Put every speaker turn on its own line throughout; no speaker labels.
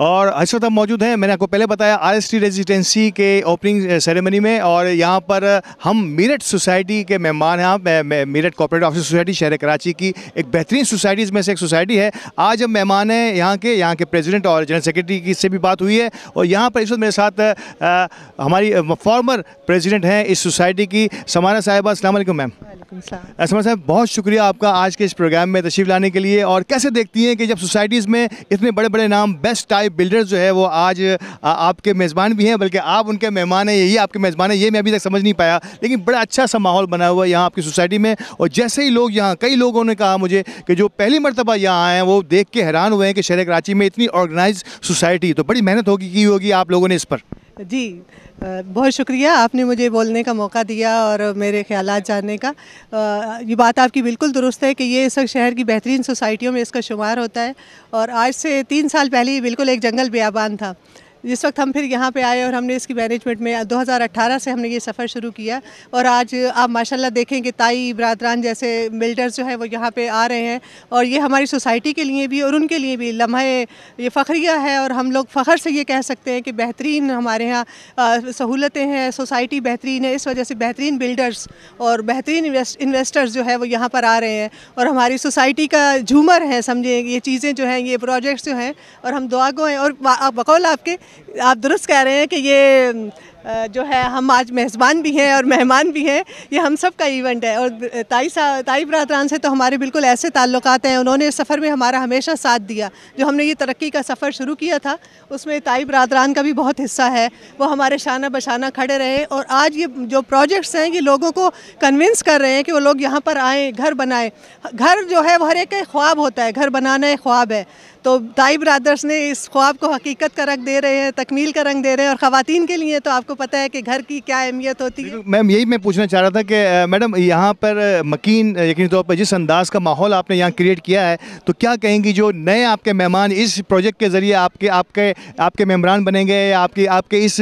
और वक्त हम मौजूद हैं मैंने आपको पहले बताया आर एस टी रेजिडेंसी के ओपनिंग सेरेमनी eh, में और यहाँ पर हम मेरठ सोसाइटी के मेहमान हैं आप मेरठ कॉपरेटिव ऑफिस सोसाइटी शहर कराची की एक बेहतरीन सोसाइटीज़ में से एक सोसाइटी है आज हम मेहमान हैं यहाँ के यहाँ के प्रेसिडेंट और जनरल सेक्रेटरी की से भी बात हुई है और यहाँ पर इस वक्त मेरे साथ आ, eh, हमारी फॉर्मर eh, प्रेजिडेंट हैं इस सोसाइटी की समाना साहिबा असल मैम असमा साहब बहुत शुक्रिया आपका आज के इस प्रोग्राम में तशीफ लाने के लिए और कैसे देखती हैं कि जब सोसाइटीज़ में इतने बड़े बड़े नाम बेस्ट टाइप बिल्डर्स जो है वो आज आ, आपके मेज़बान भी हैं बल्कि आप उनके मेहमान हैं यही आपके मेज़बान हैं ये मैं अभी तक समझ नहीं पाया लेकिन बड़ा अच्छा सा माहौल बना हुआ है यहाँ आपकी सोसाइटी में और जैसे ही लोग यहाँ कई लोगों ने कहा मुझे कि जो पहली मरतबा यहाँ आए हैं वो देख के हैरान हुए हैं कि शहर कराची में इतनी ऑर्गेनाइज सोसाइटी तो बड़ी मेहनत होगी की होगी आप लोगों ने इस पर
जी बहुत शुक्रिया आपने मुझे बोलने का मौका दिया और मेरे ख्याल जानने का ये बात आपकी बिल्कुल दुरुस्त है कि ये इस शहर की बेहतरीन सोसाइटियों में इसका शुमार होता है और आज से तीन साल पहले ये बिल्कुल एक जंगल बेआबान था जिस वक्त हम फिर यहाँ पे आए और हमने इसकी मैनेजमेंट में 2018 से हमने ये सफ़र शुरू किया और आज आप माशाल्लाह देखें कि ताई बरदरान जैसे बिल्डर्स जो है वो यहाँ पे आ रहे हैं और ये हमारी सोसाइटी के लिए भी और उनके लिए भी लम्हे ये फ़खरिया है और हम लोग फ़ख्र से ये कह सकते हैं कि बेहतरीन हमारे यहाँ सहूलतें हैं सोसाइटी बेहतरीन है इस वजह से बेहतरीन बिल्डर्स और बेहतरीन इन्वेस्टर्स जो है वो यहाँ पर आ रहे हैं और हमारी सोसाइटी का झूमर है समझें ये चीज़ें जो हैं ये प्रोजेक्ट्स जो हैं और हम दुआगो हैं और बकौल आपके आप दुरुस्त कह रहे हैं कि ये जो है हम आज मेज़बान भी हैं और मेहमान भी हैं ये हम सब का इवेंट है और ताई सा ताई बरदरान से तो हमारे बिल्कुल ऐसे ताल्लुक हैं उन्होंने इस सफ़र में हमारा हमेशा साथ दिया जो हमने ये तरक्की का सफ़र शुरू किया था उसमें ताई बरदरान का भी बहुत हिस्सा है वो हमारे शाना बशाना खड़े रहे और आज ये जो प्रोजेक्ट्स हैं ये लोगों को कन्विंस कर रहे हैं कि वो लोग यहाँ पर आएँ घर बनाएँ घर जो है वो हर एक ख्वाब होता है घर बनाना एक ख्वाब है तो ताई ब्रादर्स ने इस ख्वाब को हकीकत का रंग दे रहे हैं तकमील का रंग दे रहे हैं और ख़वान के लिए तो आपको आपको पता है कि घर की क्या अहमियत होती है
मैम यही मैं पूछना चाह रहा था कि मैडम यहाँ पर मकीन यकीन तौर पर जिस अंदाज का माहौल आपने यहाँ क्रिएट किया है तो क्या कहेंगी जो नए आपके मेहमान इस प्रोजेक्ट के ज़रिए आपके आपके आपके मेहमान बनेंगे या आपके आपके इस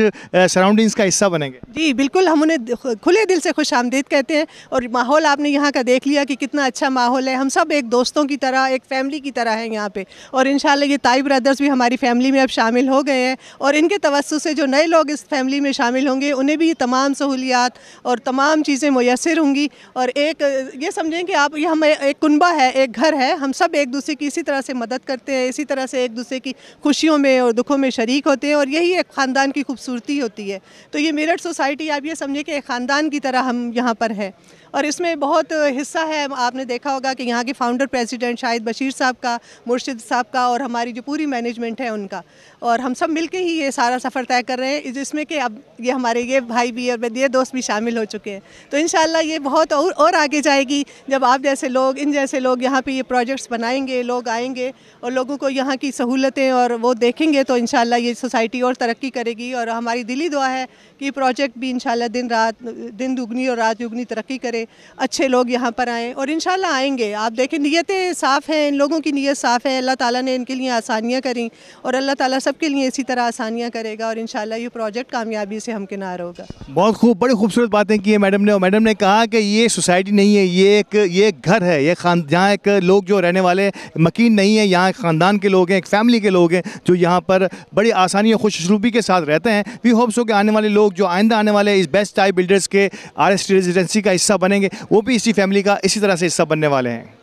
सराउंडिंग्स का हिस्सा बनेंगे
जी बिल्कुल हम उन्हें खुले दिल से खुश कहते हैं और माहौल आपने यहाँ का देख लिया कि कितना अच्छा माहौल है हम सब एक दोस्तों की तरह एक फैमिली की तरह है यहाँ पे और इन ये ताई ब्रदर्स भी हमारी फैमिली में अब शामिल हो गए हैं और इनके तवस्त से जो नए लोग इस फैमिली में शामिल होंगे उन्हें भी तमाम सहूलियात और तमाम चीज़ें मैसर होंगी और एक ये समझें कि आप ये हम एक कुनबा है एक घर है हम सब एक दूसरे की इसी तरह से मदद करते हैं इसी तरह से एक दूसरे की खुशियों में और दुखों में शरीक होते हैं और यही एक ख़ानदान की खूबसूरती होती है तो ये मेरठ सोसाइटी आप ये समझें कि एक ख़ानदान की तरह हम यहाँ पर हैं और इसमें बहुत हिस्सा है आपने देखा होगा कि यहाँ के फाउंडर प्रेसिडेंट शाहिद बशीर साहब का मुर्शिद साहब का और हमारी जो पूरी मैनेजमेंट है उनका और हम सब मिलके ही ये सारा सफ़र तय कर रहे हैं जिसमें कि अब ये हमारे ये भाई भी और ये दोस्त भी शामिल हो चुके हैं तो इन ये बहुत और, और आगे जाएगी जब आप जैसे लोग इन जैसे लोग यहाँ पर ये प्रोजेक्ट्स बनाएंगे लोग आएंगे और लोगों को यहाँ की सहूलतें और वो देखेंगे तो इन ये सोसाइटी और तरक्की करेगी और हमारी दिली दुआ है कि प्रोजेक्ट भी इन दिन रात दिन दुगनी और रात दुगनी तरक्की करे सारे अच्छे लोग यहाँ पर आएँ और इन आएंगे आप देखें नीयतें साफ़ हैं इन लोगों की नीयत साफ़ है अल्लाह ताला ने इनके लिए आसानियाँ करी और अल्लाह ताला सबके लिए इसी तरह आसानियाँ करेगा और इन ये प्रोजेक्ट कामयाबी से हमकिनार होगा
बहुत खूब बड़ी खूबसूरत बातें की मैडम ने और मैडम ने कहा कि ये सोसाइटी नहीं है ये एक ये एक घर है ये खान जहाँ एक लोग जो रहने वाले मकीन नहीं है यहाँ ख़ानदान के लोग हैं एक फैमिली के लोग हैं जो यहाँ पर बड़ी आसानी और खुशरूबी के साथ रहते हैं वी होप्स हो कि आने वाले लोग जो आइंदा आने वाले इस बेस्ट टाइप बिल्डर्स के आर एस रेजिडेंसी का हिस्सा बने बनेंगे वो भी इसी फैमिली का इसी तरह से हिस्सा बनने वाले हैं